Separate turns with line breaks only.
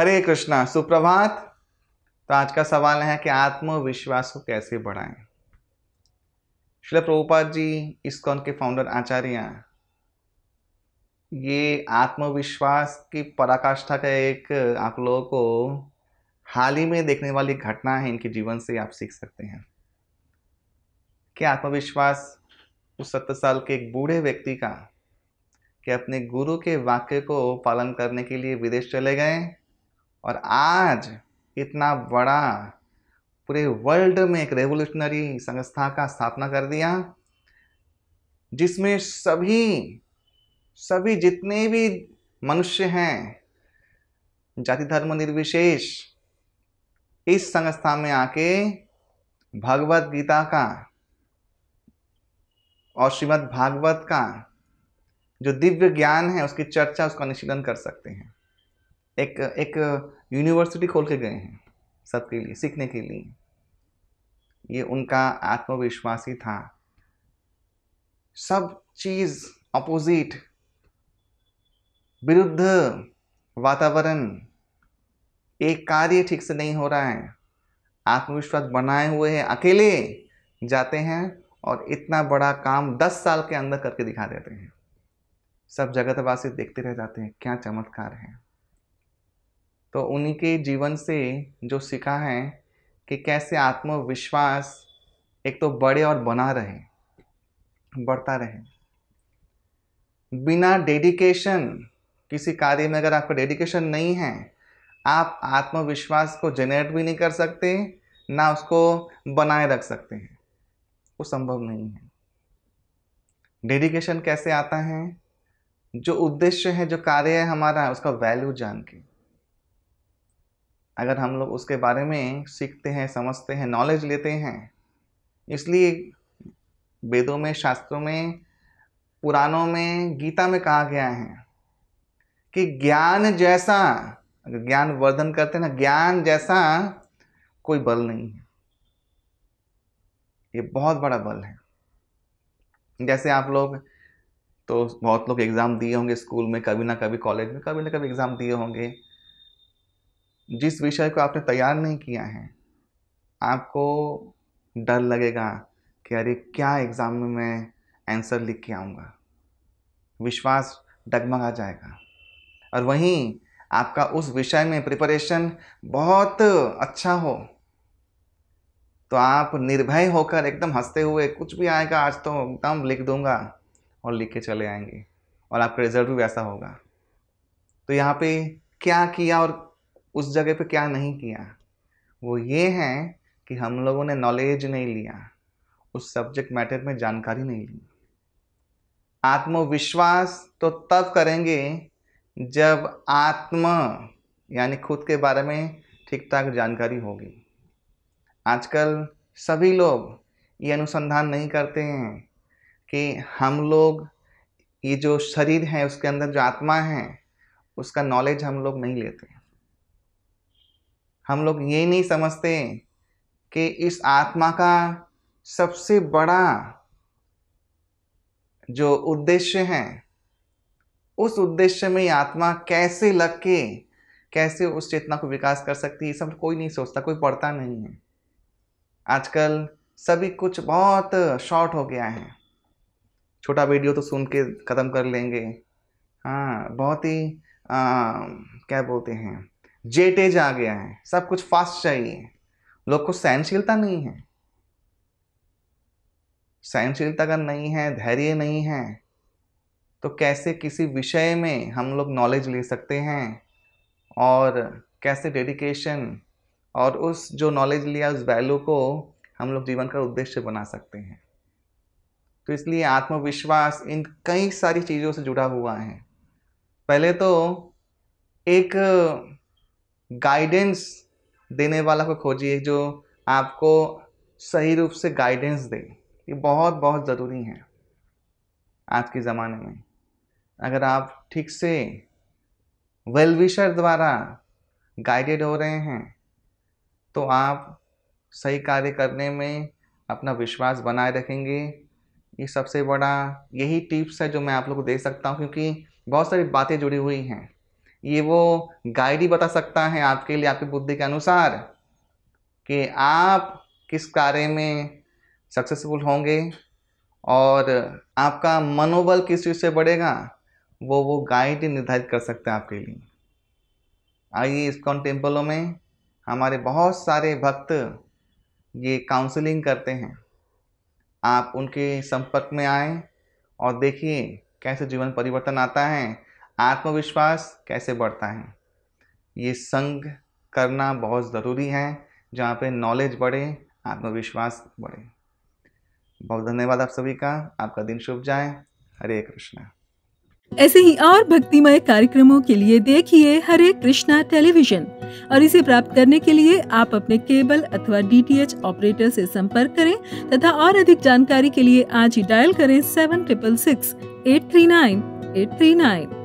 हरे कृष्णा सुप्रभात तो आज का सवाल है कि आत्मविश्वास को कैसे बढ़ाएं श्री प्रभुपाद जी इसकॉन के फाउंडर आचार्य ये आत्मविश्वास की पराकाष्ठा का एक आप लोगों को हाल ही में देखने वाली घटना है इनके जीवन से आप सीख सकते हैं क्या आत्मविश्वास उस सत्तर साल के एक बूढ़े व्यक्ति का कि अपने गुरु के वाक्य को पालन करने के लिए विदेश चले गए और आज इतना बड़ा पूरे वर्ल्ड में एक रेवोल्यूशनरी संस्था का स्थापना कर दिया जिसमें सभी सभी जितने भी मनुष्य हैं जाति धर्म निर्विशेष इस संस्था में आके भगवत गीता का और श्रीमद् भागवत का जो दिव्य ज्ञान है उसकी चर्चा उसका निशीलन कर सकते हैं एक एक यूनिवर्सिटी खोल के गए हैं सबके लिए सीखने के लिए ये उनका आत्मविश्वास ही था सब चीज अपोजिट विरुद्ध वातावरण एक कार्य ठीक से नहीं हो रहा है आत्मविश्वास बनाए हुए हैं अकेले जाते हैं और इतना बड़ा काम दस साल के अंदर करके दिखा देते हैं सब जगतवासी देखते रह जाते हैं क्या चमत्कार है तो उन्हीं के जीवन से जो सीखा है कि कैसे आत्मविश्वास एक तो बड़े और बना रहे बढ़ता रहे बिना डेडिकेशन किसी कार्य में अगर आपका डेडिकेशन नहीं है आप आत्मविश्वास को जनरेट भी नहीं कर सकते ना उसको बनाए रख सकते हैं वो संभव नहीं है डेडिकेशन कैसे आता है जो उद्देश्य है जो कार्य है हमारा उसका वैल्यू जान के अगर हम लोग उसके बारे में सीखते हैं समझते हैं नॉलेज लेते हैं इसलिए वेदों में शास्त्रों में पुराणों में गीता में कहा गया है कि ज्ञान जैसा अगर ज्ञान वर्धन करते हैं ना ज्ञान जैसा कोई बल नहीं है ये बहुत बड़ा बल है जैसे आप लोग तो बहुत लोग एग्ज़ाम दिए होंगे स्कूल में कभी ना कभी कॉलेज में कभी ना कभी एग्ज़ाम दिए होंगे जिस विषय को आपने तैयार नहीं किया है आपको डर लगेगा कि अरे क्या एग्ज़ाम में मैं आंसर लिख के आऊँगा विश्वास डगमगा जाएगा और वहीं आपका उस विषय में प्रिपरेशन बहुत अच्छा हो तो आप निर्भय होकर एकदम हंसते हुए कुछ भी आएगा आज तो एकदम लिख दूंगा और लिख के चले आएंगे और आपका रिजल्ट भी वैसा होगा तो यहाँ पे क्या किया और उस जगह पे क्या नहीं किया वो ये है कि हम लोगों ने नॉलेज नहीं लिया उस सब्जेक्ट मैटर में जानकारी नहीं ली आत्मविश्वास तो तब करेंगे जब आत्मा यानी खुद के बारे में ठीक ठाक जानकारी होगी आजकल सभी लोग ये अनुसंधान नहीं करते हैं कि हम लोग ये जो शरीर है उसके अंदर जो आत्मा है उसका नॉलेज हम लोग नहीं लेते हैं हम लोग ये नहीं समझते कि इस आत्मा का सबसे बड़ा जो उद्देश्य है उस उद्देश्य में आत्मा कैसे लग के कैसे उस चेतना को विकास कर सकती है सब कोई नहीं सोचता कोई पढ़ता नहीं है आजकल सभी कुछ बहुत शॉर्ट हो गया है छोटा वीडियो तो सुन के ख़त्म कर लेंगे हाँ बहुत ही आ, क्या बोलते हैं जेटेज आ गया है सब कुछ फास्ट चाहिए लोग को सहनशीलता नहीं है सहनशीलता का नहीं है धैर्य नहीं है तो कैसे किसी विषय में हम लोग नॉलेज ले सकते हैं और कैसे डेडिकेशन और उस जो नॉलेज लिया उस वैल्यू को हम लोग जीवन का उद्देश्य बना सकते हैं तो इसलिए आत्मविश्वास इन कई सारी चीज़ों से जुड़ा हुआ है पहले तो एक गाइडेंस देने वाला को खोजिए जो आपको सही रूप से गाइडेंस दे ये बहुत बहुत ज़रूरी है आज के ज़माने में अगर आप ठीक से वेल विशर द्वारा गाइडेड हो रहे हैं तो आप सही कार्य करने में अपना विश्वास बनाए रखेंगे ये सबसे बड़ा यही टिप्स है जो मैं आप लोग को दे सकता हूँ क्योंकि बहुत सारी बातें जुड़ी हुई हैं ये वो गाइड ही बता सकता है आपके लिए आपकी बुद्धि के अनुसार कि आप किस कार्य में सक्सेसफुल होंगे और आपका मनोबल किस चीज़ से बढ़ेगा वो वो गाइड निर्धारित कर सकते हैं आपके लिए आइए इसकॉन टेम्पलों में हमारे बहुत सारे भक्त ये काउंसलिंग करते हैं आप उनके संपर्क में आए और देखिए कैसे जीवन परिवर्तन आता है आत्मविश्वास कैसे बढ़ता है ये संग करना बहुत ज़रूरी है जहाँ पे नॉलेज बढ़े आत्मविश्वास बढ़े बहुत धन्यवाद आप सभी का आपका दिन शुभ जाए हरे कृष्णा ऐसे ही और भक्तिमय कार्यक्रमों के लिए देखिए हरे कृष्णा टेलीविजन और इसे प्राप्त करने के लिए आप अपने केबल अथवा डीटीएच ऑपरेटर से संपर्क करें तथा और अधिक जानकारी के लिए आज ही डायल करें seven triple six eight three nine eight three nine